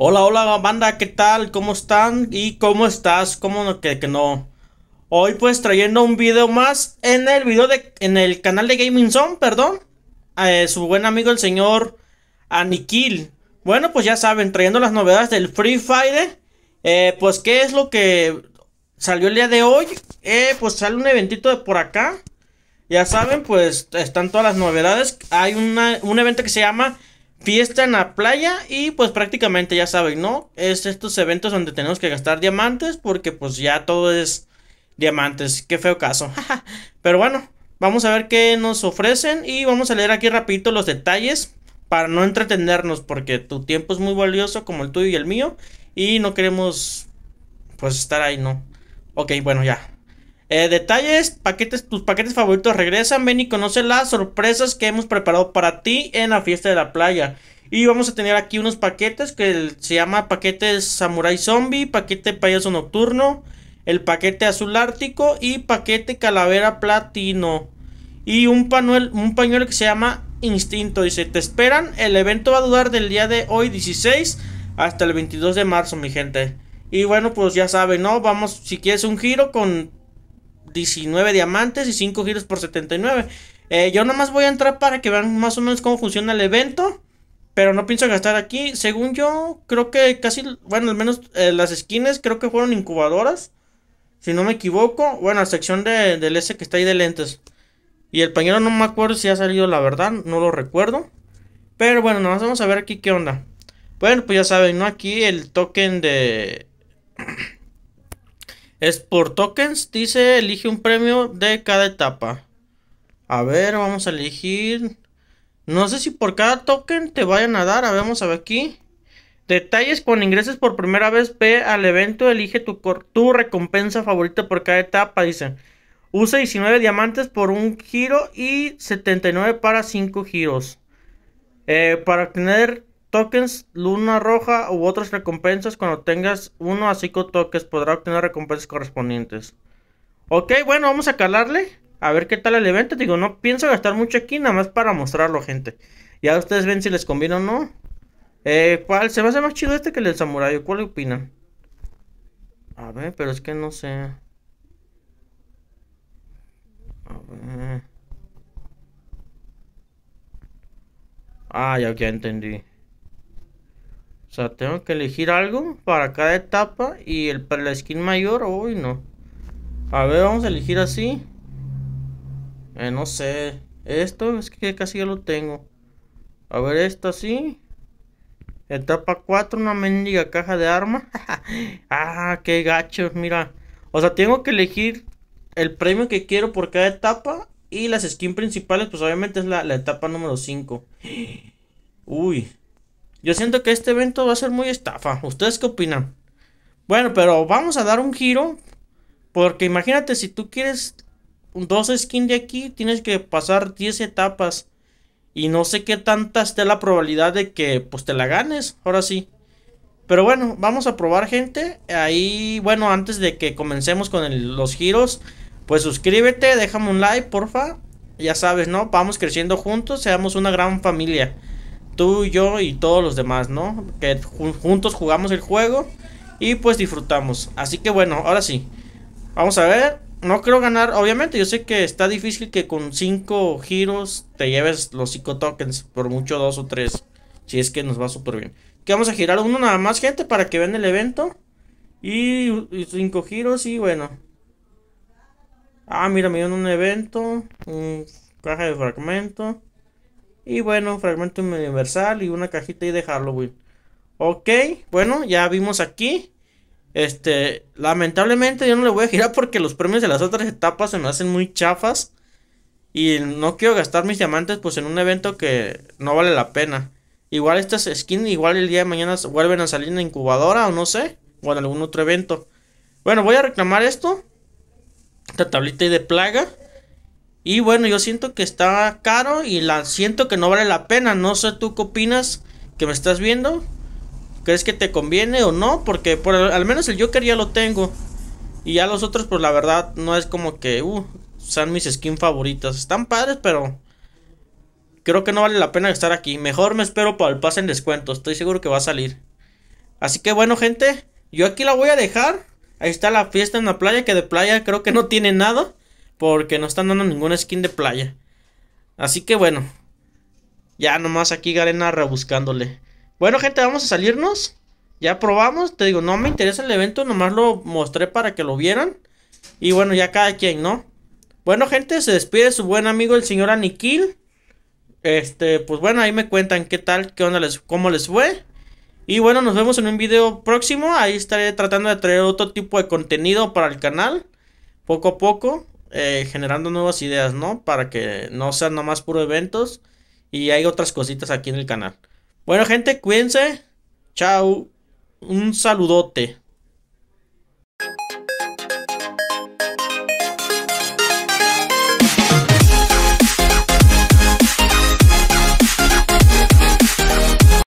Hola, hola banda, ¿qué tal? ¿Cómo están? ¿Y cómo estás? ¿Cómo no, que, que no? Hoy pues trayendo un video más en el video de... En el canal de Gaming Zone, perdón. Eh, su buen amigo el señor Aniquil. Bueno, pues ya saben, trayendo las novedades del Free Fire. Eh, pues qué es lo que salió el día de hoy. Eh, pues sale un eventito de por acá. Ya saben, pues están todas las novedades. Hay un evento que se llama fiesta en la playa y pues prácticamente ya saben, ¿no? Es estos eventos donde tenemos que gastar diamantes porque pues ya todo es diamantes, qué feo caso. Pero bueno, vamos a ver qué nos ofrecen y vamos a leer aquí rapidito los detalles para no entretenernos porque tu tiempo es muy valioso como el tuyo y el mío y no queremos pues estar ahí, ¿no? Ok, bueno, ya. Eh, detalles, paquetes, tus paquetes favoritos regresan. Ven y conoce las sorpresas que hemos preparado para ti en la fiesta de la playa. Y vamos a tener aquí unos paquetes que se llama paquete Samurai Zombie, paquete Payaso Nocturno, el paquete Azul Ártico y paquete Calavera Platino. Y un, un pañuelo que se llama Instinto. Dice, te esperan. El evento va a durar del día de hoy 16 hasta el 22 de marzo, mi gente. Y bueno, pues ya saben, ¿no? Vamos, si quieres un giro con 19 diamantes y 5 giros por 79. Eh, yo nomás voy a entrar para que vean más o menos cómo funciona el evento. Pero no pienso gastar aquí. Según yo, creo que casi, bueno, al menos eh, las skins creo que fueron incubadoras. Si no me equivoco. Bueno, la sección de, del S que está ahí de lentes. Y el pañuelo no me acuerdo si ha salido, la verdad, no lo recuerdo. Pero bueno, nomás vamos a ver aquí qué onda. Bueno, pues ya saben, ¿no? Aquí el token de... Es por tokens, dice, elige un premio de cada etapa. A ver, vamos a elegir. No sé si por cada token te vayan a dar. A ver, vamos a ver aquí. Detalles cuando ingreses por primera vez ve al evento, elige tu, recompensa favorita por cada etapa, dice. Usa 19 diamantes por un giro y 79 para 5 giros. Eh, para tener tokens, luna roja u otras recompensas. Cuando tengas uno a cinco tokens, podrá obtener recompensas correspondientes. Ok, bueno, vamos a calarle. A ver qué tal el evento. Digo, no pienso gastar mucho aquí, nada más para mostrarlo, gente. Ya ustedes ven si les conviene o no. Eh, ¿Cuál se a hace más chido este que el del samurái? ¿Cuál opinan? A ver, pero es que no sé. A ver. Ah, ya, ya entendí sea, tengo que elegir algo para cada etapa y el para la skin mayor, uy, no. A ver, vamos a elegir así. Eh, no sé. Esto es que casi ya lo tengo. A ver, esta así. Etapa 4, una mendiga caja de armas. ah, qué gacho, mira. O sea, tengo que elegir el premio que quiero por cada etapa. Y las skins principales, pues obviamente es la, la etapa número 5. Uy, yo siento que este evento va a ser muy estafa. ¿Ustedes qué opinan? Bueno, pero vamos a dar un giro. Porque imagínate, si tú quieres dos skins de aquí, tienes que pasar 10 etapas. Y no sé qué tanta esté la probabilidad de que pues te la ganes. Ahora sí. Pero bueno, vamos a probar gente. Ahí, bueno, antes de que comencemos con los giros, pues suscríbete, déjame un like, porfa. Ya sabes, ¿no? Vamos creciendo juntos, seamos una gran familia tú, yo y todos los demás, ¿no? Que juntos jugamos el juego y pues disfrutamos. Así que bueno, ahora sí. Vamos a ver. No creo ganar, obviamente, yo sé que está difícil que con cinco giros te lleves los 5 tokens, por mucho dos o tres, si es que nos va súper bien. Que vamos a girar uno nada más, gente, para que vean el evento. Y cinco giros y bueno. Ah, mira, me dieron un evento, un caja de fragmento. Y bueno, un fragmento universal y una cajita ahí de Halloween. Ok, bueno, ya vimos aquí. Este, lamentablemente yo no le voy a girar porque los premios de las otras etapas se me hacen muy chafas. Y no quiero gastar mis diamantes pues en un evento que no vale la pena. Igual estas skins, igual el día de mañana vuelven a salir en la incubadora o no sé. O en algún otro evento. Bueno, voy a reclamar esto. Esta tablita ahí de plaga. Y bueno, yo siento que está caro y la siento que no vale la pena. No sé tú qué opinas que me estás viendo. ¿Crees que te conviene o no? Porque por al menos el Joker ya lo tengo. Y ya los otros, pues la verdad, no es como que uh, son mis skins favoritas. Están padres, pero creo que no vale la pena estar aquí. Mejor me espero para el pase en descuento. Estoy seguro que va a salir. Así que bueno, gente, yo aquí la voy a dejar. Ahí está la fiesta en la playa, que de playa creo que no tiene nada. Porque no están dando ninguna skin de playa. Así que bueno. Ya nomás aquí Garena rebuscándole. Bueno, gente, vamos a salirnos. Ya probamos. Te digo, no me interesa el evento. Nomás lo mostré para que lo vieran. Y bueno, ya cada quien, ¿no? Bueno, gente, se despide su buen amigo el señor Aniquil. Este, pues bueno, ahí me cuentan qué tal, qué onda les, cómo les fue. Y bueno, nos vemos en un video próximo. Ahí estaré tratando de traer otro tipo de contenido para el canal. Poco a poco. Eh, generando nuevas ideas, ¿no? Para que no sean nomás puro eventos y hay otras cositas aquí en el canal. Bueno, gente, cuídense. Chao. Un saludote.